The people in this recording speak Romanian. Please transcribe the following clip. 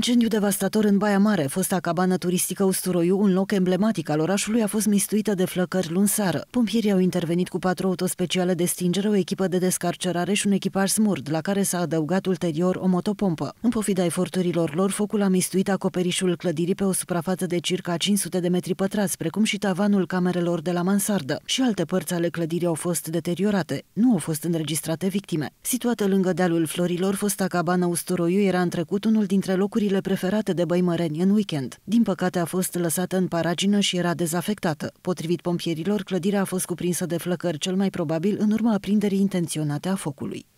Incendiu devastator în Baia Mare, fosta cabană turistică Usturoiu, un loc emblematic al orașului, a fost mistuită de flăcări luni seară. Pompierii au intervenit cu patru autospeciale de stingere, o echipă de descarcerare și un echipaj smurd, la care s-a adăugat ulterior o motopompă. În pofida eforturilor lor, focul a mistuit acoperișul clădirii pe o suprafață de circa 500 de metri pătrați, precum și tavanul camerelor de la mansardă. Și alte părți ale clădirii au fost deteriorate. Nu au fost înregistrate victime. Situată lângă dealul florilor, fosta cabană Usturoiu era în trecut unul dintre locuri locurile preferate de băimăreni în weekend. Din păcate a fost lăsată în paragină și era dezafectată. Potrivit pompierilor, clădirea a fost cuprinsă de flăcări, cel mai probabil în urma aprinderii intenționate a focului.